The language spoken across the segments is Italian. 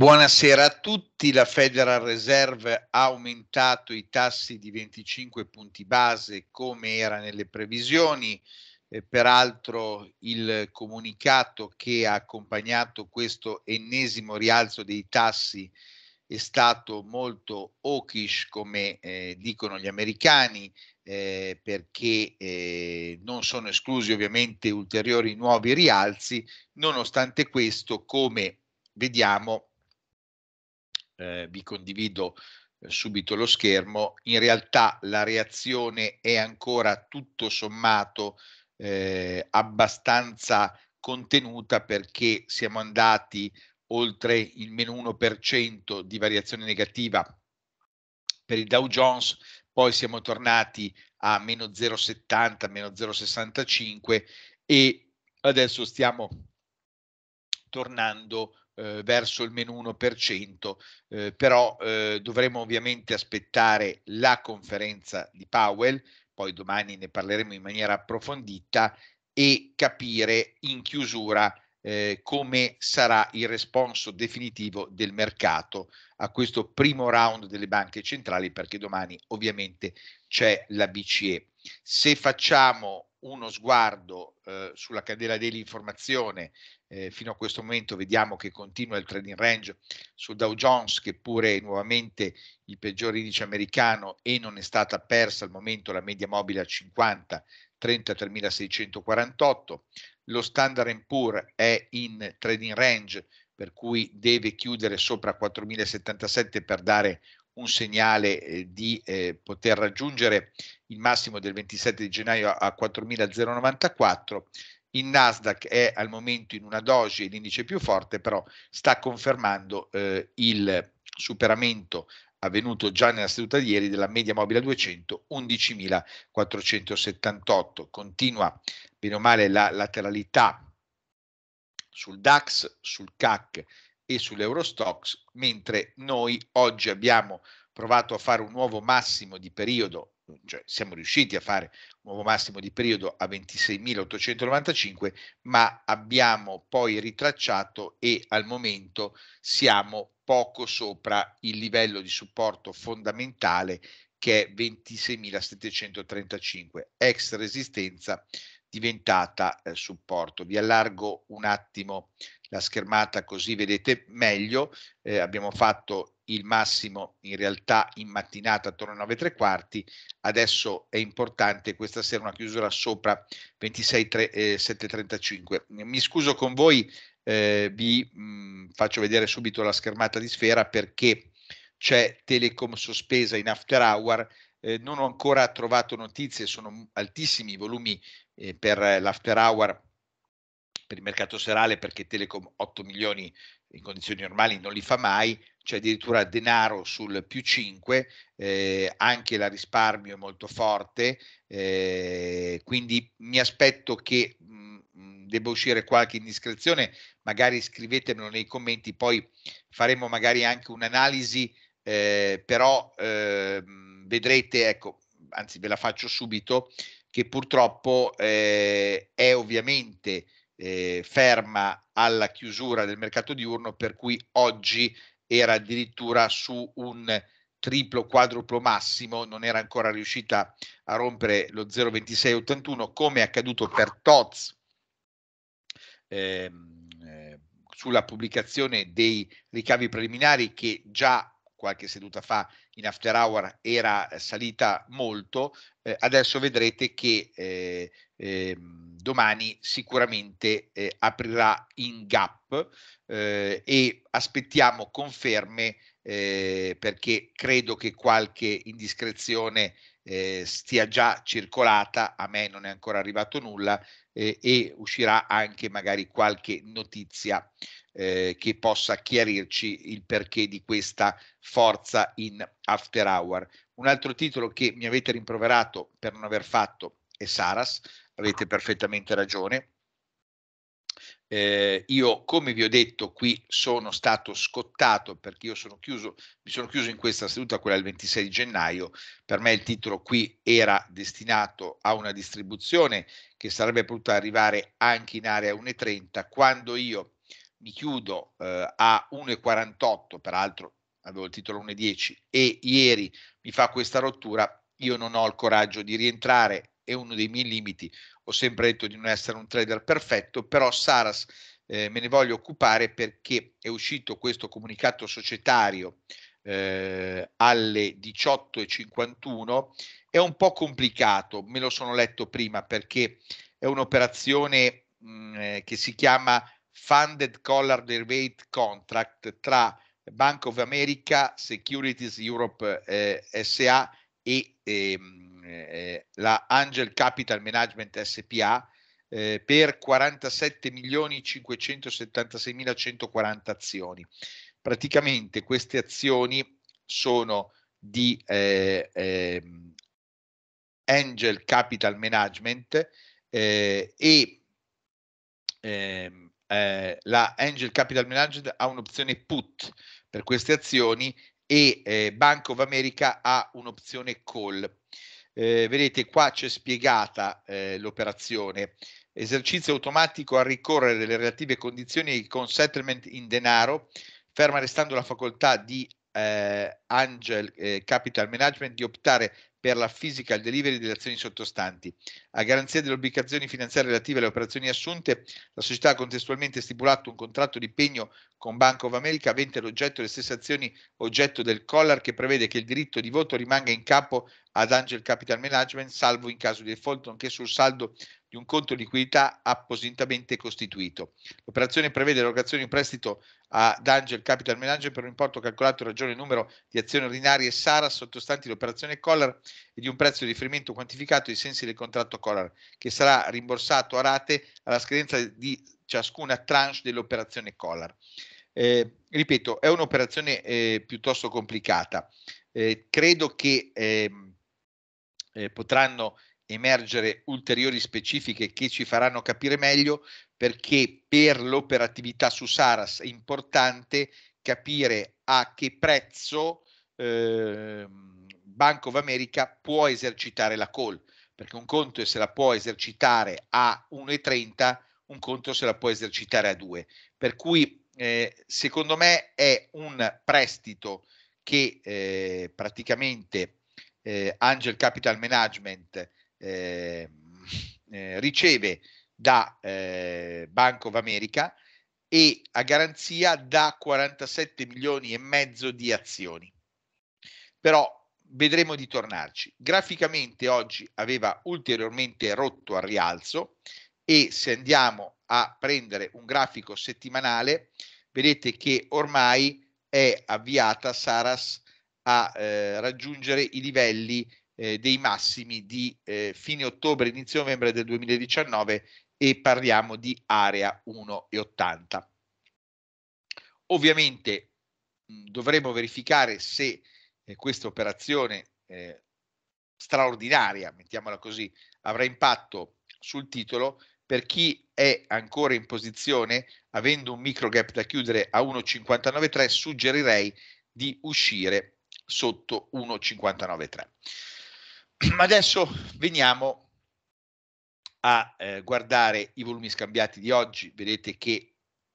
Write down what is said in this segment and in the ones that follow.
Buonasera a tutti. La Federal Reserve ha aumentato i tassi di 25 punti base come era nelle previsioni. Eh, peraltro il comunicato che ha accompagnato questo ennesimo rialzo dei tassi è stato molto hawkish, come eh, dicono gli americani, eh, perché eh, non sono esclusi ovviamente ulteriori nuovi rialzi. Nonostante questo, come vediamo, eh, vi condivido eh, subito lo schermo, in realtà la reazione è ancora tutto sommato eh, abbastanza contenuta perché siamo andati oltre il meno 1% di variazione negativa per il Dow Jones, poi siamo tornati a meno 0,70, meno 0,65 e adesso stiamo tornando eh, verso il meno 1%, eh, però eh, dovremo ovviamente aspettare la conferenza di Powell, poi domani ne parleremo in maniera approfondita e capire in chiusura eh, come sarà il responso definitivo del mercato a questo primo round delle banche centrali perché domani ovviamente c'è la BCE. Se facciamo uno sguardo eh, sulla candela dell'informazione, eh, fino a questo momento vediamo che continua il trading range sul Dow Jones, che pure è nuovamente il peggior indice americano e non è stata persa al momento la media mobile a 50, 33.648. Lo Standard Poor's è in trading range, per cui deve chiudere sopra 4.077 per dare un un segnale eh, di eh, poter raggiungere il massimo del 27 di gennaio a 4.094. Il Nasdaq è al momento in una doge l'indice più forte, però sta confermando eh, il superamento avvenuto già nella seduta di ieri della media mobile 200 11.478. Continua bene o male la lateralità sul DAX, sul CAC e sull'Eurostox, mentre noi oggi abbiamo provato a fare un nuovo massimo di periodo, cioè siamo riusciti a fare un nuovo massimo di periodo a 26.895, ma abbiamo poi ritracciato e al momento siamo poco sopra il livello di supporto fondamentale che è 26.735, ex resistenza diventata eh, supporto. Vi allargo un attimo la schermata così vedete meglio. Eh, abbiamo fatto il massimo in realtà in mattinata attorno alle 9 tre quarti, adesso è importante questa sera una chiusura sopra 26.735. Eh, Mi scuso con voi, eh, vi mh, mm, faccio vedere subito la schermata di sfera perché c'è Telecom sospesa in after hour, eh, non ho ancora trovato notizie, sono altissimi i volumi eh, per l'after hour per il mercato serale perché Telecom 8 milioni in condizioni normali non li fa mai, c'è addirittura denaro sul più 5, eh, anche la risparmio è molto forte, eh, quindi mi aspetto che mm, mm, debba uscire qualche indiscrezione, magari scrivetemelo nei commenti, poi faremo magari anche un'analisi, eh, però ehm, vedrete, ecco, anzi ve la faccio subito, che purtroppo eh, è ovviamente eh, ferma alla chiusura del mercato diurno, per cui oggi era addirittura su un triplo quadruplo massimo, non era ancora riuscita a rompere lo 0,2681 come è accaduto per Toz ehm, eh, sulla pubblicazione dei ricavi preliminari che già qualche seduta fa in after hour era eh, salita molto, eh, adesso vedrete che eh, eh, domani sicuramente eh, aprirà in gap eh, e aspettiamo conferme perché credo che qualche indiscrezione stia già circolata, a me non è ancora arrivato nulla e uscirà anche magari qualche notizia eh, che possa chiarirci il perché di questa forza in after hour. Un altro titolo che mi avete rimproverato per non aver fatto è Saras, avete perfettamente ragione. Eh, io, come vi ho detto, qui sono stato scottato perché io sono chiuso, mi sono chiuso in questa seduta, quella del 26 gennaio. Per me il titolo qui era destinato a una distribuzione che sarebbe potuta arrivare anche in area 1.30. Quando io mi chiudo eh, a 1,48, peraltro avevo il titolo 1,10 e ieri mi fa questa rottura, io non ho il coraggio di rientrare, è uno dei miei limiti, ho sempre detto di non essere un trader perfetto, però Saras eh, me ne voglio occupare perché è uscito questo comunicato societario eh, alle 18.51, è un po' complicato, me lo sono letto prima perché è un'operazione mh, mm, eh, che si chiama Funded Collar Derivate Contract tra Bank of America, Securities Europe eh, SA e ehm, eh, la Angel Capital Management SPA eh, per 47.576.140 azioni. Praticamente queste azioni sono di eh, ehm, Angel Capital Management eh, e ehm, eh, la Angel Capital Management ha un'opzione put per queste azioni e eh, Bank of America ha un'opzione call. Eh, vedete qua c'è spiegata eh, l'operazione. Esercizio automatico a ricorrere alle relative condizioni con settlement in denaro, ferma restando la facoltà di eh, Angel Capital Management di optare per la physical delivery delle azioni sottostanti. A garanzia delle obbligazioni finanziarie relative alle operazioni assunte, la società ha contestualmente stipulato un contratto di impegno con Bank of America avente ad oggetto le stesse azioni oggetto del collar che prevede che il diritto di voto rimanga in capo ad Angel Capital Management, salvo in caso di default, nonché sul saldo di un conto di liquidità appositamente costituito. L'operazione prevede l'erogazione in prestito ad Angel Capital Manager per un importo calcolato in ragione del numero di azioni ordinarie SARA sottostanti l'operazione Collar e di un prezzo di riferimento quantificato ai sensi del contratto Collar, che sarà rimborsato a rate alla scadenza di ciascuna tranche dell'operazione Collar. Eh, ripeto, è un'operazione eh, piuttosto complicata. Eh, credo che ehm, eh, potranno emergere ulteriori specifiche che ci faranno capire meglio perché per l'operatività su Saras è importante capire a che prezzo eh, Bank of America può esercitare la call, perché un conto è se la può esercitare a 1,30, un conto se la può esercitare a 2. Per cui eh, secondo me è un prestito che eh, praticamente eh, Angel Capital Management Ehm, eh, riceve da eh, Bank of America e a garanzia da 47 milioni e mezzo di azioni. Però vedremo di tornarci. Graficamente oggi aveva ulteriormente rotto al rialzo e se andiamo a prendere un grafico settimanale, vedete che ormai è avviata Saras a eh, raggiungere i livelli eh, dei massimi di eh, fine ottobre, inizio novembre del 2019 e parliamo di area 1,80. Ovviamente mm, dovremo verificare se eh, questa operazione eh, straordinaria, mettiamola così, avrà impatto sul titolo per chi è ancora in posizione, avendo un micro gap da chiudere a 1,593, suggerirei di uscire sotto 1,593. Ma adesso veniamo a eh, guardare i volumi scambiati di oggi. Vedete che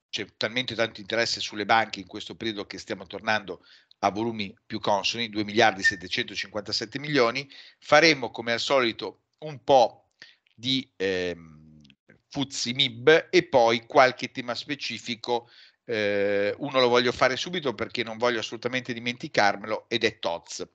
c'è talmente tanto interesse sulle banche in questo periodo che stiamo tornando a volumi più consoni, 2 miliardi 757 milioni. Faremo come al solito un po' di eh, Fuzzi MIB e poi qualche tema specifico. Eh, uno lo voglio fare subito perché non voglio assolutamente dimenticarmelo ed è TOZ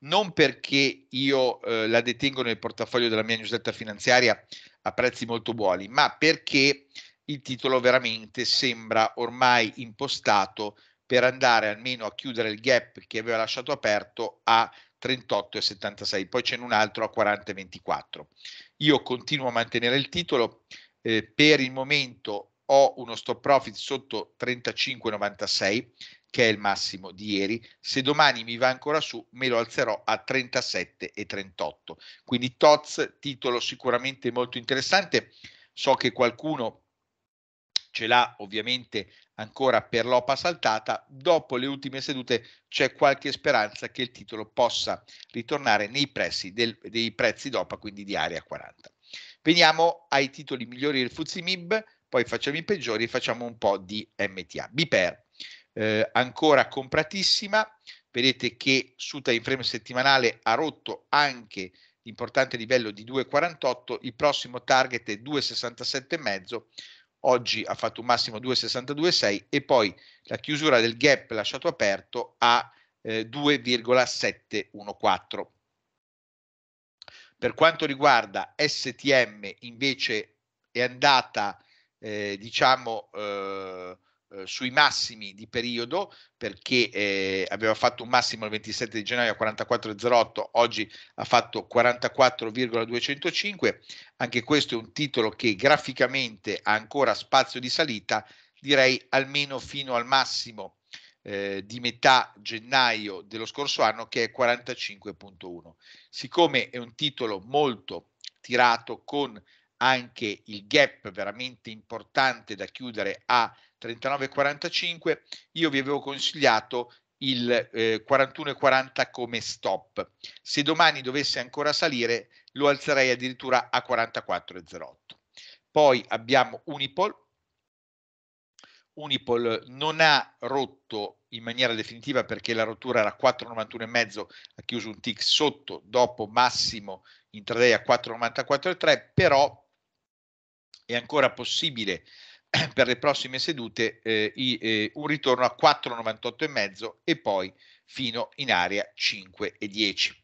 non perché io eh, la detengo nel portafoglio della mia newsletter finanziaria a prezzi molto buoni, ma perché il titolo veramente sembra ormai impostato per andare almeno a chiudere il gap che aveva lasciato aperto a 38,76, poi c'è un altro a 40,24. Io continuo a mantenere il titolo, eh, per il momento ho uno stop profit sotto 35,96 che è il massimo di ieri. Se domani mi va ancora su, me lo alzerò a 37,38. Quindi TOTS, titolo sicuramente molto interessante. So che qualcuno ce l'ha ovviamente ancora per l'OPA saltata. Dopo le ultime sedute c'è qualche speranza che il titolo possa ritornare nei prezzi, del, dei prezzi d'OPA, quindi di area 40. Veniamo ai titoli migliori del Fuzzi MIB, poi facciamo i peggiori e facciamo un po' di MTA. Biper, eh, ancora compratissima, vedete che su time frame settimanale ha rotto anche l'importante livello di 2,48, il prossimo target è 2,67,5, oggi ha fatto un massimo 2,62,6 e poi la chiusura del gap lasciato aperto a eh, 2,714. Per quanto riguarda STM invece è andata eh, diciamo eh, eh, sui massimi di periodo perché eh, aveva fatto un massimo il 27 di gennaio a 44,08 oggi ha fatto 44,205 anche questo è un titolo che graficamente ha ancora spazio di salita direi almeno fino al massimo eh, di metà gennaio dello scorso anno che è 45.1 siccome è un titolo molto tirato con anche il gap veramente importante da chiudere a 39,45, io vi avevo consigliato il eh, 41,40 come stop. Se domani dovesse ancora salire, lo alzerei addirittura a 44,08. Poi abbiamo Unipol. Unipol non ha rotto in maniera definitiva perché la rottura era 4,91,5, ha chiuso un tick sotto dopo massimo intraday a 4,94,3, però è ancora possibile per le prossime sedute eh, i, eh, un ritorno a 4,98 e mezzo e poi fino in area 5,10.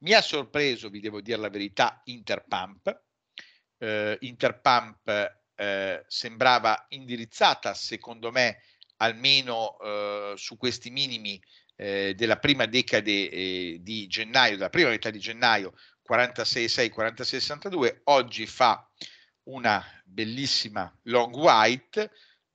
Mi ha sorpreso, vi devo dire la verità, Interpump. Eh, Interpump eh, sembrava indirizzata, secondo me, almeno eh, su questi minimi eh, della prima decade di gennaio, della prima metà di gennaio, 46,6, 46,62, oggi fa una bellissima long white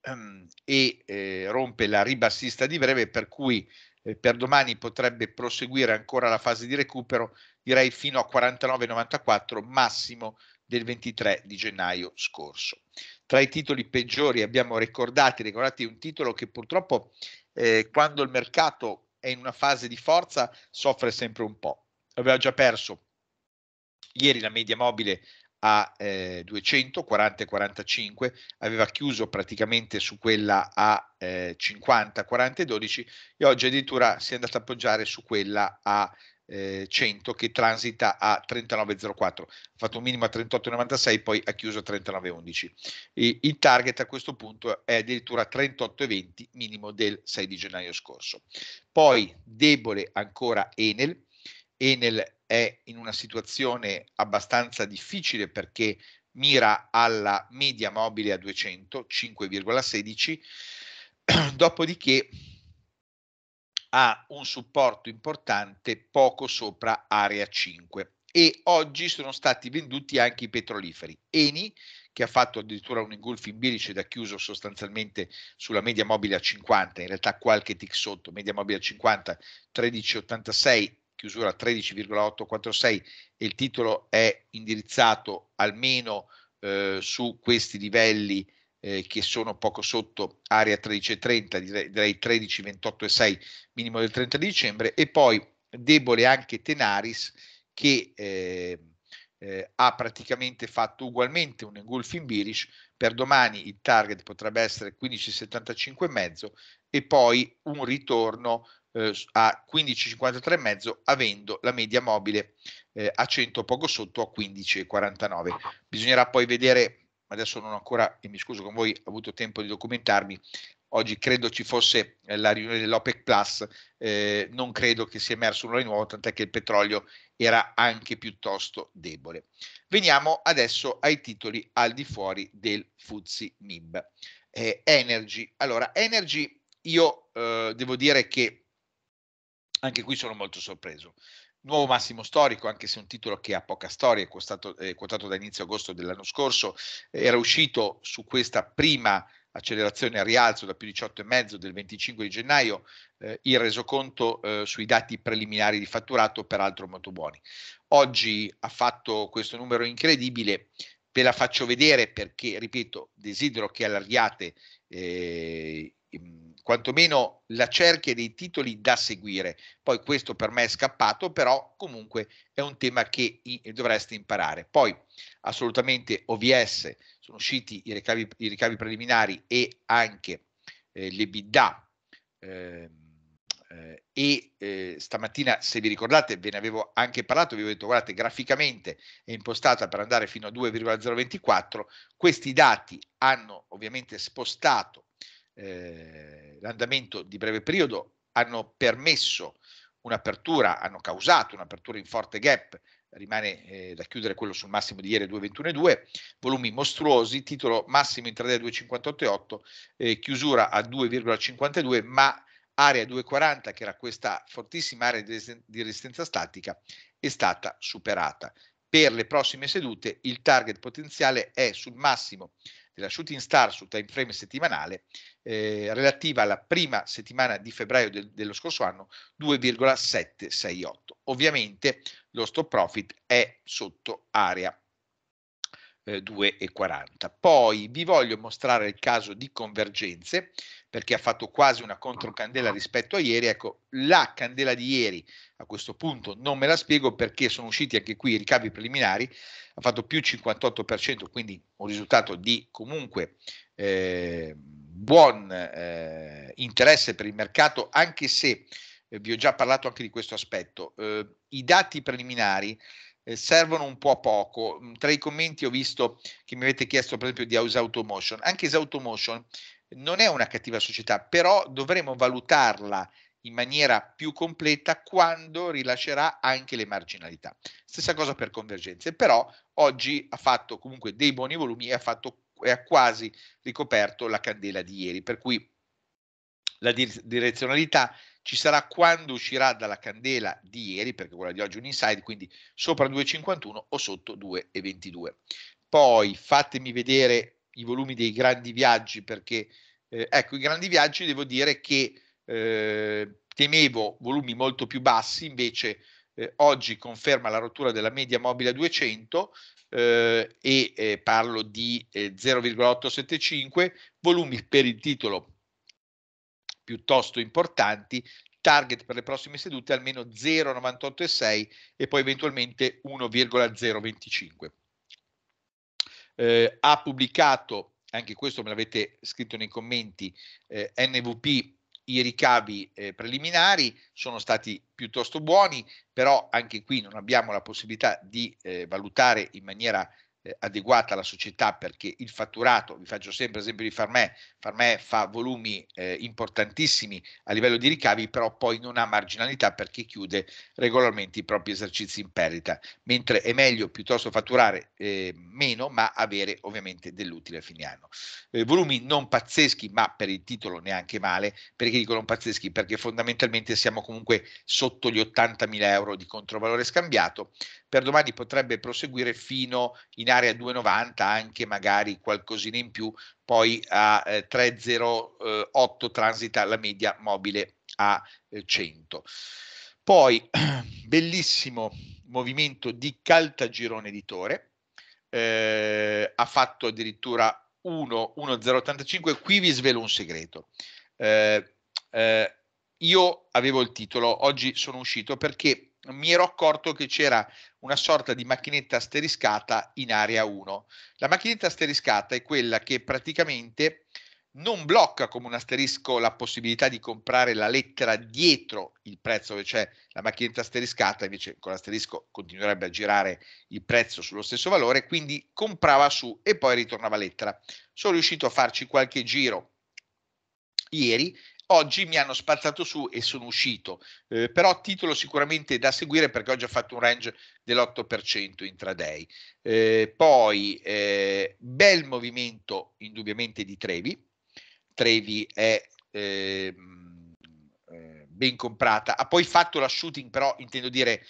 um, e eh, rompe la ribassista di breve per cui eh, per domani potrebbe proseguire ancora la fase di recupero direi fino a 49,94 massimo del 23 di gennaio scorso. Tra i titoli peggiori abbiamo ricordati, ricordati un titolo che purtroppo eh, quando il mercato è in una fase di forza soffre sempre un po'. Aveva già perso ieri la media mobile a eh, 200, e 45, aveva chiuso praticamente su quella a eh, 50, 40 e 12 e oggi addirittura si è andata a appoggiare su quella a eh, 100 che transita a 39,04, ha fatto un minimo a 38,96 poi ha chiuso a 39,11. il target a questo punto è addirittura 38,20 minimo del 6 di gennaio scorso. Poi debole ancora Enel, Enel è in una situazione abbastanza difficile perché mira alla media mobile a 200, 5,16, dopodiché ha un supporto importante poco sopra area 5 e oggi sono stati venduti anche i petroliferi. Eni, che ha fatto addirittura un ingolfo in bilice ed ha chiuso sostanzialmente sulla media mobile a 50, in realtà qualche tic sotto, media mobile a 50, 13,86 chiusura 13,846 e il titolo è indirizzato almeno eh, su questi livelli eh, che sono poco sotto area 13,30, direi, direi 13,28,6 minimo del 30 di dicembre e poi debole anche Tenaris che eh, eh, ha praticamente fatto ugualmente un engulfing bearish, per domani il target potrebbe essere 15,75 e mezzo e poi un ritorno eh, a 15,53,5 avendo la media mobile eh, a 100 poco sotto a 15,49. Bisognerà poi vedere, adesso non ho ancora, e mi scuso con voi, ho avuto tempo di documentarmi, oggi credo ci fosse eh, la riunione dell'OPEC Plus, eh, non credo che sia emerso nulla di nuovo, tant'è che il petrolio era anche piuttosto debole. Veniamo adesso ai titoli al di fuori del Fuzzi MIB. Eh, energy, allora Energy io eh, devo dire che anche qui sono molto sorpreso. Nuovo massimo storico, anche se un titolo che ha poca storia, è, costato, è quotato da inizio agosto dell'anno scorso, era uscito su questa prima accelerazione a rialzo da più 18,5 del 25 di gennaio, eh, il resoconto eh, sui dati preliminari di fatturato peraltro molto buoni. Oggi ha fatto questo numero incredibile, ve la faccio vedere perché, ripeto, desidero che allarghiate eh, quantomeno la cerchia dei titoli da seguire. Poi questo per me è scappato, però comunque è un tema che dovreste imparare. Poi assolutamente OVS, sono usciti i ricavi, i ricavi preliminari e anche eh, le bidda. Ehm, eh, e eh, stamattina, se vi ricordate, ve ne avevo anche parlato, vi ho detto, guardate, graficamente è impostata per andare fino a 2,024, questi dati hanno ovviamente spostato eh, l'andamento di breve periodo hanno permesso un'apertura, hanno causato un'apertura in forte gap, rimane eh, da chiudere quello sul massimo di ieri 2.21.2, volumi mostruosi, titolo massimo intraday 2.58.8, eh, chiusura a 2,52, ma area 2.40, che era questa fortissima area di resistenza statica, è stata superata. Per le prossime sedute il target potenziale è sul massimo della Shooting Star sul time frame settimanale eh, relativa alla prima settimana di febbraio de- dello scorso anno 2,768. Ovviamente lo stop profit è sotto area eh, 2,40. Poi vi voglio mostrare il caso di convergenze perché ha fatto quasi una controcandela ah. rispetto a ieri. Ecco, la candela di ieri a questo punto non me la spiego perché sono usciti anche qui i ricavi preliminari, ha fatto più 58%, quindi un risultato di comunque eh, buon eh, interesse per il mercato, anche se eh, vi ho già parlato anche di questo aspetto. Eh, I dati preliminari eh, servono un po' a poco. Mm, tra i commenti ho visto che mi avete chiesto per esempio di House Automotion. Anche House Automotion non è una cattiva società, però dovremo valutarla in maniera più completa quando rilascerà anche le marginalità. Stessa cosa per convergenze, però oggi ha fatto comunque dei buoni volumi e ha, fatto, e ha quasi ricoperto la candela di ieri, per cui la direzionalità ci sarà quando uscirà dalla candela di ieri, perché quella di oggi è un inside, quindi sopra 2,51 o sotto 2,22. Poi fatemi vedere i volumi dei grandi viaggi, perché eh, ecco, i grandi viaggi devo dire che eh, temevo volumi molto più bassi, invece eh, oggi conferma la rottura della media mobile a 200 eh, e eh, parlo di 0,875, eh, volumi per il titolo piuttosto importanti, target per le prossime sedute almeno 0,98,6 e poi eventualmente 1,025. Eh, ha pubblicato, anche questo me l'avete scritto nei commenti, eh, NVP i ricavi eh, preliminari sono stati piuttosto buoni, però anche qui non abbiamo la possibilità di eh, valutare in maniera eh, adeguata alla società perché il fatturato, vi faccio sempre esempio di Farmè, Farmè fa volumi eh, importantissimi a livello di ricavi, però poi non ha marginalità perché chiude regolarmente i propri esercizi in perdita, mentre è meglio piuttosto fatturare eh, meno ma avere ovviamente dell'utile a fine anno. Eh, volumi non pazzeschi, ma per il titolo neanche male, perché dico non pazzeschi? Perché fondamentalmente siamo comunque sotto gli 80.000 euro di controvalore scambiato, per domani potrebbe proseguire fino in area 2,90, anche magari qualcosina in più, poi a eh, 3,08 eh, transita la media mobile a eh, 100. Poi, bellissimo movimento di Caltagirone Editore, eh, ha fatto addirittura 1.085, qui vi svelo un segreto. Eh, eh, io avevo il titolo, oggi sono uscito perché mi ero accorto che c'era una sorta di macchinetta asteriscata in area 1. La macchinetta asteriscata è quella che praticamente non blocca come un asterisco la possibilità di comprare la lettera dietro il prezzo che c'è cioè la macchinetta asteriscata, invece con l'asterisco continuerebbe a girare il prezzo sullo stesso valore, quindi comprava su e poi ritornava lettera. Sono riuscito a farci qualche giro ieri Oggi mi hanno spazzato su e sono uscito, eh, però titolo sicuramente da seguire perché oggi ha fatto un range dell'8% intraday. Eh, poi eh, bel movimento indubbiamente di Trevi, Trevi è ehm, eh, ben comprata, ha poi fatto la shooting però intendo dire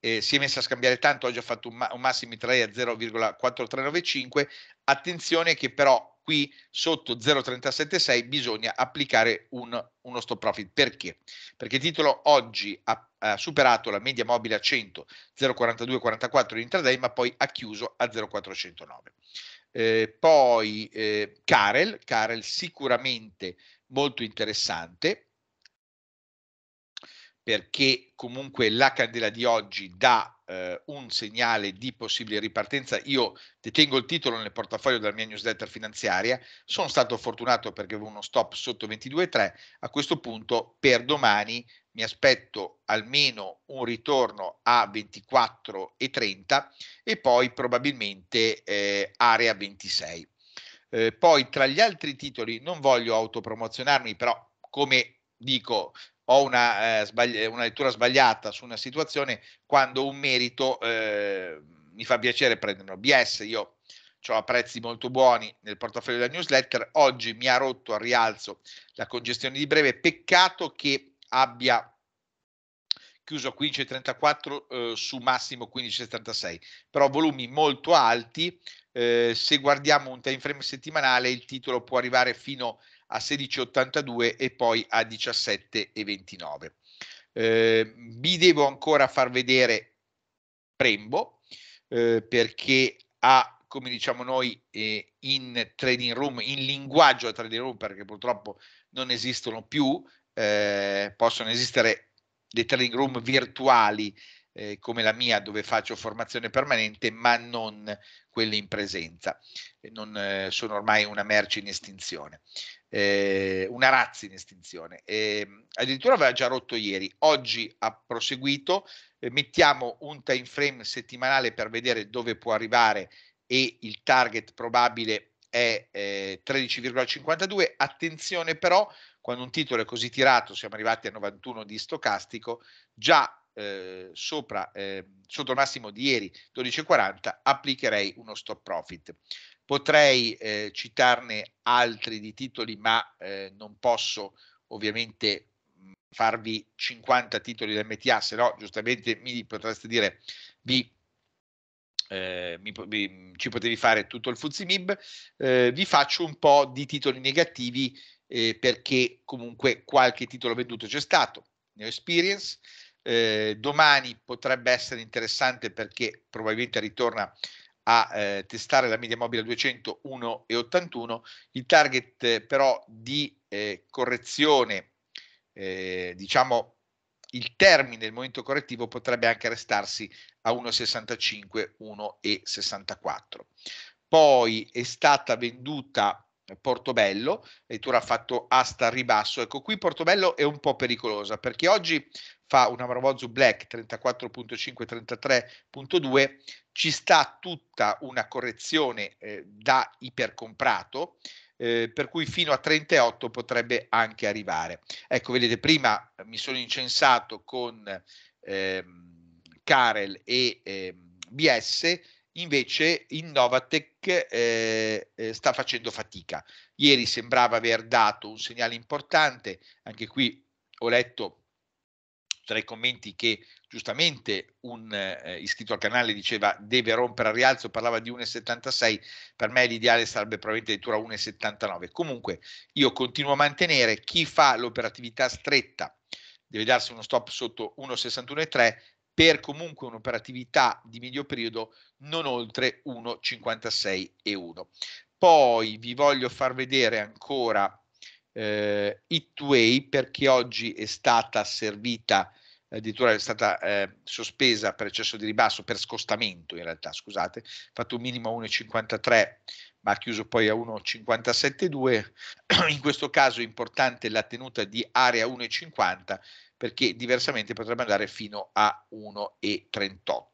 eh, si è messa a scambiare tanto, oggi ha fatto un, ma- un massimo intraday a 0,4395, attenzione che però qui sotto 0,376 bisogna applicare un, uno stop profit. Perché? Perché il titolo oggi ha, ha superato la media mobile a 100, 0,4244 in intraday, ma poi ha chiuso a 0,409. Eh, poi eh, Karel, Karel sicuramente molto interessante, perché comunque la candela di oggi dà eh, un segnale di possibile ripartenza. Io detengo il titolo nel portafoglio della mia newsletter finanziaria, sono stato fortunato perché avevo uno stop sotto 22,3, a questo punto per domani mi aspetto almeno un ritorno a 24,30 e poi probabilmente eh, area 26. Eh, poi tra gli altri titoli non voglio autopromozionarmi, però come dico, ho una, eh, sbagli- una, lettura sbagliata su una situazione quando un merito eh, mi fa piacere prenderlo. BS, io ho a prezzi molto buoni nel portafoglio della newsletter, oggi mi ha rotto al rialzo la congestione di breve, peccato che abbia chiuso 15,34 eh, su massimo 15,76, però volumi molto alti, eh, se guardiamo un time frame settimanale il titolo può arrivare fino a a 16,82 e poi a 17,29. Eh, vi devo ancora far vedere Prembo eh, perché ha, come diciamo noi, eh, in trading room, in linguaggio a trading room, perché purtroppo non esistono più, eh, possono esistere dei trading room virtuali eh, come la mia dove faccio formazione permanente, ma non quelle in presenza, non, eh, sono ormai una merce in estinzione eh, una razza in estinzione. Eh, addirittura aveva già rotto ieri, oggi ha proseguito, eh, mettiamo un time frame settimanale per vedere dove può arrivare e il target probabile è 13,52. Eh, Attenzione però, quando un titolo è così tirato, siamo arrivati a 91 di stocastico, già Ehm, sopra, eh, sotto il massimo di ieri 12,40 applicherei uno stop profit. Potrei eh, citarne altri di titoli, ma ehm, non posso ovviamente mhmm, farvi 50 titoli da MTA, se no giustamente mi potreste dire vi eh, mi, mi, mhmm, ci potevi fare tutto il Fuzimib, eh, vi faccio un po' di titoli negativi eh, perché comunque qualche titolo venduto c'è stato. Neo Experience, eh, domani potrebbe essere interessante perché probabilmente ritorna a eh, testare la media mobile 200 1,81, il target eh, però di eh, correzione, eh, diciamo il termine del momento correttivo potrebbe anche restarsi a 1,65, 1,64. Poi è stata venduta Portobello, addirittura ha fatto asta a ribasso. Ecco, qui Portobello è un po' pericolosa perché oggi fa un Amromozu Black 34.5-33.2, ci sta tutta una correzione eh, da ipercomprato, eh, per cui fino a 38 potrebbe anche arrivare. Ecco, vedete, prima eh, mi sono incensato con ehm, Karel e ehm, BS, invece Innovatech eh, eh, sta facendo fatica. Ieri sembrava aver dato un segnale importante, anche qui ho letto tra i commenti che giustamente un eh, iscritto al canale diceva deve rompere a rialzo, parlava di 1,76, per me l'ideale sarebbe probabilmente addirittura 1,79. Comunque io continuo a mantenere chi fa l'operatività stretta deve darsi uno stop sotto 1,61,3 per comunque un'operatività di medio periodo non oltre 1,56,1. Poi vi voglio far vedere ancora eh, Itway perché oggi è stata servita addirittura è stata eh, sospesa per eccesso di ribasso, per scostamento in realtà, scusate, fatto un minimo a 1,53 ma ha chiuso poi a 1,57,2, in questo caso è importante la tenuta di area 1,50 perché diversamente potrebbe andare fino a 1,38.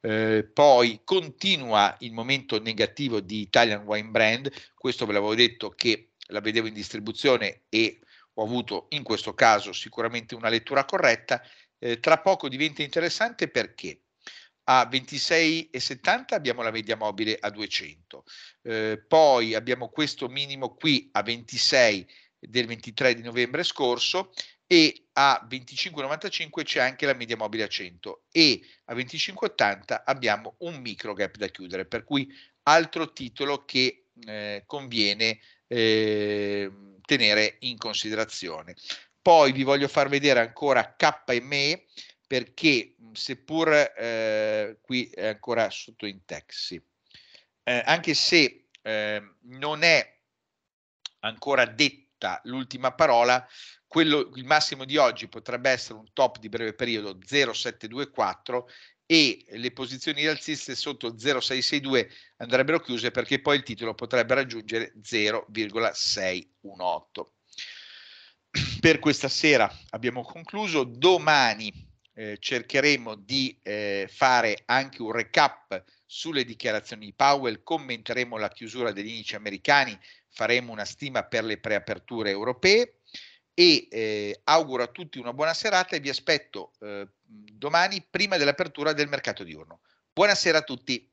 Eh, poi continua il momento negativo di Italian Wine Brand, questo ve l'avevo detto che la vedevo in distribuzione e ho avuto in questo caso sicuramente una lettura corretta, eh, tra poco diventa interessante perché a 26,70 abbiamo la media mobile a 200, eh, poi abbiamo questo minimo qui a 26 del 23 di novembre scorso e a 25,95 c'è anche la media mobile a 100 e a 25,80 abbiamo un micro gap da chiudere, per cui altro titolo che eh, conviene eh, tenere in considerazione. Poi vi voglio far vedere ancora KME perché seppur eh, qui è ancora sotto in taxi, eh, anche se ehm, non è ancora detta l'ultima parola, quello, il massimo di oggi potrebbe essere un top di breve periodo 0,724 e le posizioni alziste sotto 0,662 andrebbero chiuse perché poi il titolo potrebbe raggiungere 0,618. Per questa sera abbiamo concluso, domani eh, cercheremo di eh, fare anche un recap sulle dichiarazioni di Powell, commenteremo la chiusura degli indici americani, faremo una stima per le preaperture europee e eh, auguro a tutti una buona serata e vi aspetto eh, domani prima dell'apertura del mercato diurno. Buonasera a tutti.